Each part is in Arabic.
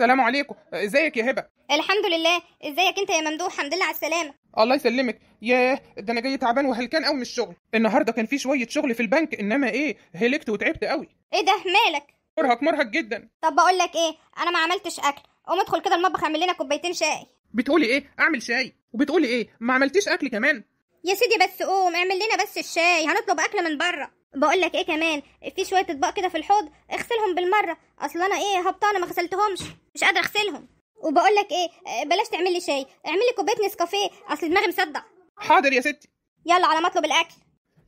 السلام عليكم ازيك يا هبه الحمد لله ازيك انت يا ممدوح الحمد لله على السلامه الله يسلمك ياه ده انا جاي تعبان وهلكان قوي من الشغل النهارده كان في شويه شغل في البنك انما ايه هلكت وتعبت قوي ايه ده مالك مرهق مرهق جدا طب بقول لك ايه انا ما عملتش اكل قوم ادخل كده المطبخ اعمل لنا كوبايتين شاي بتقولي ايه اعمل شاي وبتقولي ايه ما عملتيش اكل كمان يا سيدي بس قوم اعمل لنا بس الشاي هنطلب اكل من بره بقول لك ايه كمان في شويه اطباق كده في الحوض اغسلهم بالمره اصل انا ايه هبطانه ما غسلتهمش مش قادره اغسلهم وبقول لك ايه آه، بلاش تعمل لي شاي اعمل لي كوبايه نسكافيه اصل دماغي مصدع حاضر يا ستي يلا على مطلب الاكل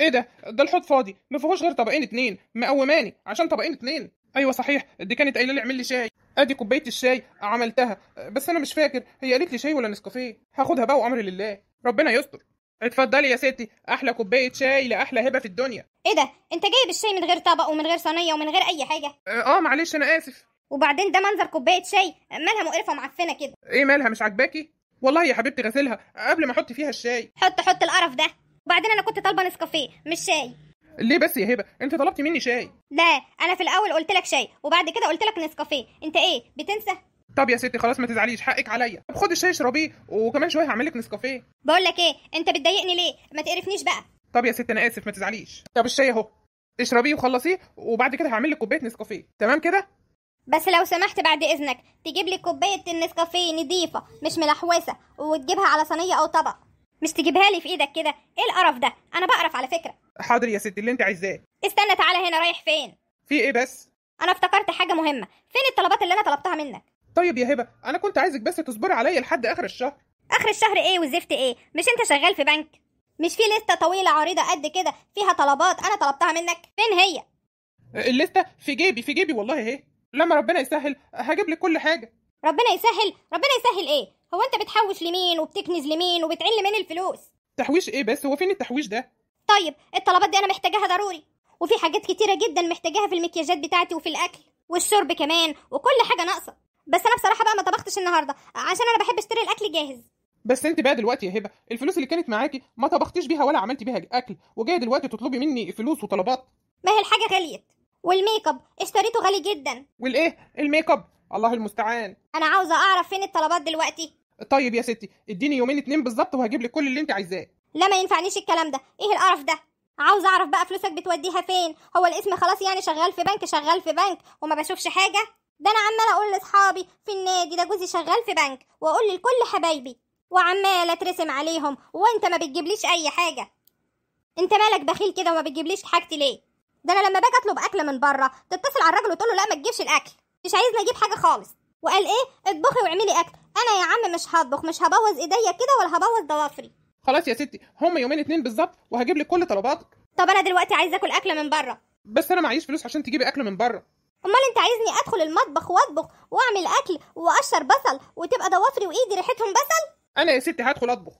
ايه ده ده الحوض فاضي ما فيهوش غير طبقين اتنين مقوماني عشان طبقين اتنين ايوه صحيح دي كانت قايله لي اعمل لي شاي ادي كوبايه الشاي عملتها بس انا مش فاكر هي قالت لي شاي ولا نسكافيه هاخدها بقى وامر لله ربنا يستر اتفضلي يا ستي احلى كوبايه شاي لاحلى هبه في الدنيا ايه ده انت جايب الشاي من غير طبق ومن غير صينيه ومن غير اي حاجه أه،, اه معلش انا اسف وبعدين ده منظر كوبايه شاي مالها مقرفه ومعفنه كده ايه مالها مش عاجباكي والله يا حبيبتي غسلها قبل ما احط فيها الشاي حط حط القرف ده وبعدين انا كنت طالبه نسكافيه مش شاي ليه بس يا هبه انت طلبتي مني شاي لا انا في الاول قلت لك شاي وبعد كده قلت لك نسكافيه انت ايه بتنسى طب يا ستي خلاص ما تزعليش حقك عليا طب خد الشاي اشربيه وكمان شويه هعمل لك نسكافيه بقول لك ايه انت بتضايقني ليه ما تقرفنيش بقى طب يا ستي انا اسف ما تزعليش طب الشاي اهو اشربيه وخلصيه وبعد كده هعمل لك كوبايه نسكافيه تمام كده بس لو سمحت بعد اذنك تجيب لي كوبايه النسكافيه نضيفه مش ملحوسه وتجيبها على صينيه او طبق مش تجيبها لي في ايدك كده ايه القرف ده انا بقرف على فكره حاضر يا ستي اللي انت عايزاه استنى تعالى هنا رايح فين في ايه بس انا افتكرت حاجه مهمه فين الطلبات اللي انا طلبتها منك طيب يا هبه انا كنت عايزك بس تصبري عليا لحد اخر الشهر اخر الشهر ايه والزفت ايه مش انت شغال في بنك مش في لسته طويله عريضه قد كده فيها طلبات انا طلبتها منك فين هي أه، الليسته في جيبي في جيبي والله اهي لما ربنا يسهل هجيب لك كل حاجه ربنا يسهل ربنا يسهل ايه هو انت بتحوش لمين وبتكنز لمين وبتعين لمين الفلوس تحويش ايه بس هو فين التحويش ده طيب الطلبات دي انا محتاجاها ضروري وفي حاجات كتيره جدا محتاجاها في المكياجات بتاعتي وفي الاكل والشرب كمان وكل حاجه ناقصه بس انا بصراحه بقى ما طبختش النهارده عشان انا بحب اشتري الاكل جاهز بس انت بقى دلوقتي يا هبه الفلوس اللي كانت معاكي ما طبختيش بيها ولا عملتي بيها اكل وجايه دلوقتي تطلبي مني فلوس وطلبات ما هي الحاجه غليت والميك اب اشتريته غالي جدا والايه الميك اب الله المستعان انا عاوزه اعرف فين الطلبات دلوقتي طيب يا ستي اديني يومين اتنين بالظبط وهجيب لك كل اللي انت عايزاه لا ما ينفعنيش الكلام ده ايه القرف ده عاوزه اعرف بقى فلوسك بتوديها فين هو الاسم خلاص يعني شغال في بنك شغال في بنك وما بشوفش حاجه ده انا عماله اقول لاصحابي في النادي ده جوزي شغال في بنك واقول لكل حبايبي وعماله اترسم عليهم وانت ما بتجيبليش اي حاجه انت مالك بخيل كده وما بتجيبليش حاجتي ليه ده انا لما باجي اطلب اكل من بره تتصل على الراجل وتقول له لا ما تجيبش الاكل مش عايزني اجيب حاجه خالص وقال ايه اطبخي واعملي اكل انا يا عم مش هطبخ مش هبوظ ايديا كده ولا هبوظ ضوافري خلاص يا ستي هم يومين اتنين بالظبط وهجيب لك كل طلباتك طب انا دلوقتي عايزه اكل اكل من بره بس انا معيش فلوس عشان تجيبي اكل من بره امال انت عايزني ادخل المطبخ واطبخ واعمل اكل واقشر بصل وتبقى ضوافري وايدي ريحتهم بصل انا يا ستي هدخل اطبخ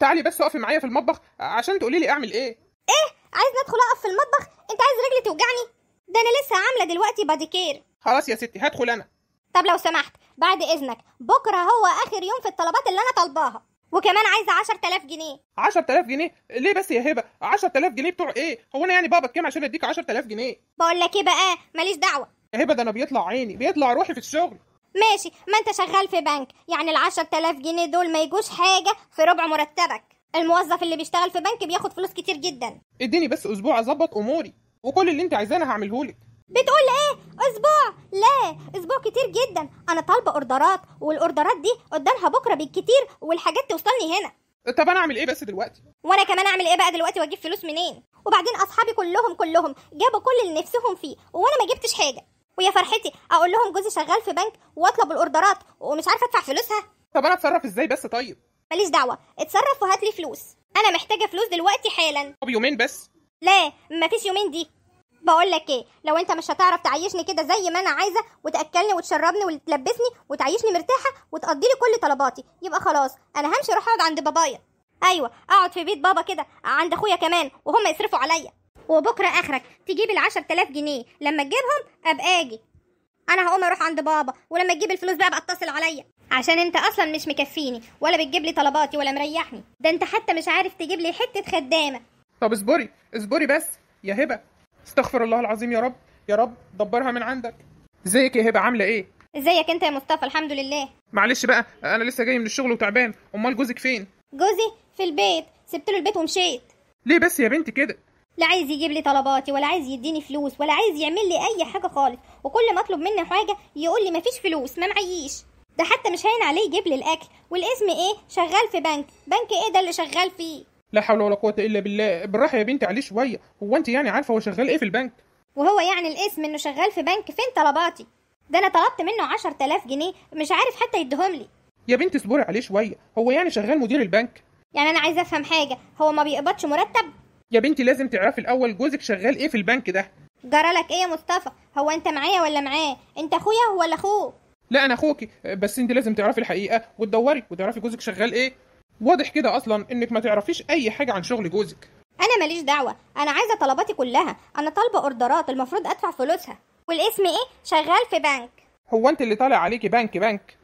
تعالي بس اقفي معايا في المطبخ عشان تقولي لي اعمل ايه ايه عايزني ادخل اقف في المطبخ انت عايز رجلي توجعني ده انا لسه عامله دلوقتي بادي كير خلاص يا ستي هدخل انا طب لو سمحت بعد اذنك بكره هو اخر يوم في الطلبات اللي انا طالباها وكمان عايزه 10000 جنيه 10000 جنيه ليه بس يا هبه 10000 جنيه بتوع ايه هو انا يعني بابا كام عشان اديك 10000 جنيه بقول لك ايه بقى ماليش دعوه يا هبه ده انا بيطلع عيني بيطلع روحي في الشغل ماشي ما انت شغال في بنك يعني ال 10000 جنيه دول ما يجوش حاجه في ربع مرتبك الموظف اللي بيشتغل في بنك بياخد فلوس كتير جدا اديني بس اسبوع اظبط اموري وكل اللي انت عايزاه انا هعمله لك بتقول ايه اسبوع لا اسبوع كتير جدا انا طالبه اوردرات والاوردرات دي قدامها بكره بالكتير والحاجات توصلني هنا طب انا اعمل ايه بس دلوقتي وانا كمان اعمل ايه بقى دلوقتي واجيب فلوس منين وبعدين اصحابي كلهم كلهم جابوا كل اللي نفسهم فيه وانا ما جبتش حاجه ويا فرحتي اقول لهم جوزي شغال في بنك واطلب الاوردرات ومش عارفه ادفع فلوسها طب انا اتصرف ازاي بس طيب ماليش دعوه اتصرف وهات لي فلوس انا محتاجه فلوس دلوقتي حالا طب يومين بس لا مفيش يومين دي بقول لك ايه لو انت مش هتعرف تعيشني كده زي ما انا عايزه وتاكلني وتشربني وتلبسني وتعيشني مرتاحه وتقضي لي كل طلباتي يبقى خلاص انا همشي اروح اقعد عند بابايا ايوه اقعد في بيت بابا كده عند اخويا كمان وهم يصرفوا عليا وبكره اخرك تجيب ال 10000 جنيه لما تجيبهم ابقى اجي انا هقوم اروح عند بابا ولما تجيب الفلوس بقى اتصل عليا عشان انت اصلا مش مكفيني ولا بتجيب لي طلباتي ولا مريحني ده انت حتى مش عارف تجيب لي حته خدامه طب اصبري اصبري بس يا هبه استغفر الله العظيم يا رب يا رب دبرها من عندك ازيك يا هبه عامله ايه ازيك انت يا مصطفى الحمد لله معلش بقى انا لسه جاي من الشغل وتعبان امال جوزك فين جوزي في البيت سبت له البيت ومشيت ليه بس يا بنتي كده لا عايز يجيب لي طلباتي ولا عايز يديني فلوس ولا عايز يعمل لي اي حاجه خالص وكل ما اطلب منه حاجه يقول لي مفيش فلوس ما معيش ده حتى مش هين عليه يجيب لي الاكل والاسم ايه شغال في بنك بنك ايه ده اللي شغال فيه لا حول ولا قوه الا بالله بالراحه يا بنتي عليه شويه هو انت يعني عارفه هو شغال ايه في البنك وهو يعني الاسم انه شغال في بنك فين طلباتي ده انا طلبت منه 10000 جنيه مش عارف حتى يديهم لي يا بنتي اصبري عليه شويه هو يعني شغال مدير البنك يعني انا عايزه افهم حاجه هو ما بيقبضش مرتب يا بنتي لازم تعرفي الاول جوزك شغال ايه في البنك ده جرى لك ايه يا مصطفى هو انت معايا ولا معاه انت اخويا ولا اخوه لا انا اخوكي بس انت لازم تعرفي الحقيقه وتدوري وتعرفي جوزك شغال ايه واضح كده اصلا انك ما تعرفيش اي حاجه عن شغل جوزك انا ماليش دعوه انا عايزه طلباتي كلها انا طالبه اوردرات المفروض ادفع فلوسها والاسم ايه شغال في بنك هو انت اللي طالع عليكي بنك بنك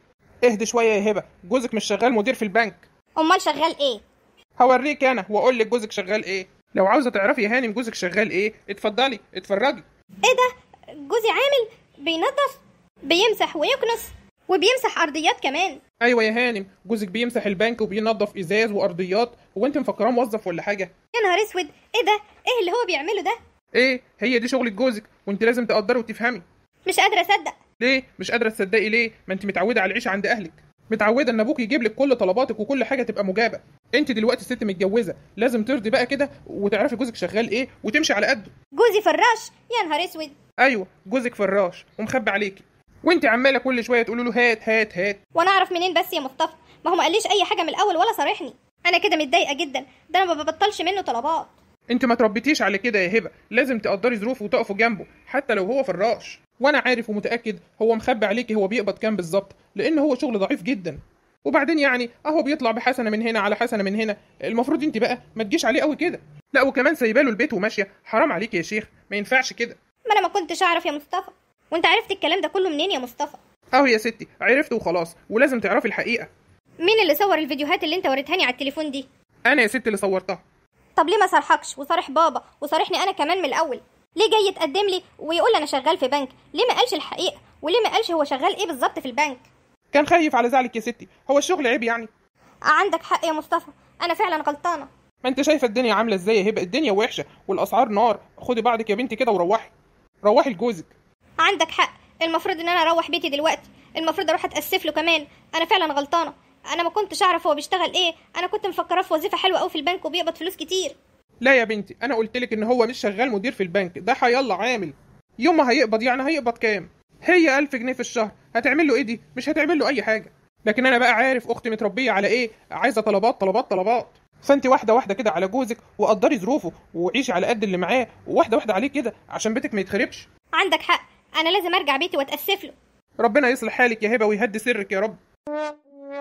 اهدي شويه يا هبه جوزك مش شغال مدير في البنك امال شغال ايه هوريك انا واقول لك جوزك شغال ايه لو عاوزه تعرفي يا هانم جوزك شغال ايه اتفضلي اتفرجي ايه ده جوزي عامل بينظف بيمسح ويكنس وبيمسح ارضيات كمان ايوه يا هانم جوزك بيمسح البنك وبينظف ازاز وارضيات هو انت مفكراه موظف ولا حاجه يا نهار اسود ايه ده ايه اللي هو بيعمله ده ايه هي دي شغلة جوزك وانت لازم تقدري وتفهمي مش قادره اصدق ليه مش قادره تصدقي ليه ما انت متعوده على العيش عند اهلك متعوده ان ابوك يجيب لك كل طلباتك وكل حاجه تبقى مجابه انت دلوقتي ست متجوزه لازم ترضي بقى كده وتعرفي جوزك شغال ايه وتمشي على قده جوزي فراش يا نهار اسود ايوه جوزك فراش ومخبي عليكي وانت عماله كل شويه تقولي له هات هات هات وانا اعرف منين بس يا مصطفى ما هو ما قاليش اي حاجه من الاول ولا صارحني انا كده متضايقه جدا ده انا ما ببطلش منه طلبات انت ما تربيتيش على كده يا هبه لازم تقدري ظروفه وتقفوا جنبه حتى لو هو فراش وانا عارف ومتاكد هو مخبي عليكي هو بيقبض كام بالظبط لان هو شغل ضعيف جدا وبعدين يعني اهو بيطلع بحسنه من هنا على حسنه من هنا المفروض انت بقى ما تجيش عليه قوي كده لا وكمان سايباله البيت وماشيه حرام عليك يا شيخ ما ينفعش كده ما انا ما كنتش اعرف يا مصطفى وانت عرفت الكلام ده كله منين يا مصطفى اهو يا ستي عرفت وخلاص ولازم تعرفي الحقيقه مين اللي صور الفيديوهات اللي انت وريتهاني على التليفون دي انا يا ستي اللي صورتها طب ليه ما صرحكش وصارح بابا وصارحني انا كمان من الاول ليه جاي يتقدم لي ويقول انا شغال في بنك ليه ما قالش الحقيقه وليه ما قالش هو شغال ايه بالظبط في البنك كان خايف على زعلك يا ستي هو الشغل عيب يعني آه، عندك حق يا مصطفى انا فعلا غلطانه ما انت شايفه الدنيا عامله ازاي يا هبه الدنيا وحشه والاسعار نار خدي بعضك يا بنتي كده وروحي روحي لجوزك عندك حق المفروض ان انا اروح بيتي دلوقتي المفروض اروح اتاسف له كمان انا فعلا غلطانه انا ما كنتش اعرف هو بيشتغل ايه انا كنت مفكراه في وظيفه حلوه قوي في البنك وبيقبض فلوس كتير لا يا بنتي انا قلت لك ان هو مش شغال مدير في البنك ده حيالله عامل يوم ما هيقبض يعني هيقبض كام هي 1000 جنيه في الشهر هتعمل له ايه دي مش هتعمل له اي حاجه لكن انا بقى عارف اختي متربيه على ايه عايزه طلبات طلبات طلبات فانت واحده واحده كده على جوزك وقدري ظروفه وعيشي على قد اللي معاه وواحده واحده عليه كده عشان بيتك ما يتخربش عندك حق أنا لازم أرجع بيتي وأتأسف له ربنا يصلح حالك يا هبة ويهدي سرك يا رب